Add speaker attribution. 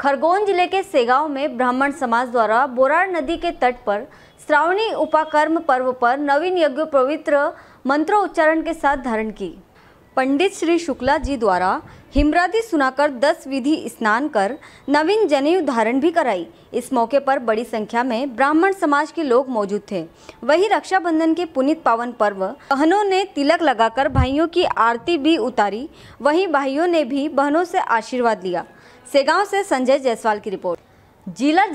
Speaker 1: खरगोन जिले के सेगांव में ब्राह्मण समाज द्वारा बोरार नदी के तट पर श्रावणी उपाकर्म पर्व पर नवीन यज्ञ पवित्र मंत्रोच्चारण के साथ धारण की पंडित श्री शुक्ला जी द्वारा हिमरादी सुनाकर दस विधि स्नान कर नवीन जनेयु धारण भी कराई इस मौके पर बड़ी संख्या में ब्राह्मण समाज के लोग मौजूद थे वहीं रक्षाबंधन के पुनित पावन पर्व बहनों ने तिलक लगाकर भाइयों की आरती भी उतारी वहीं भाइयों ने भी बहनों से आशीर्वाद लिया सेगांव से संजय जायसवाल की रिपोर्ट जिला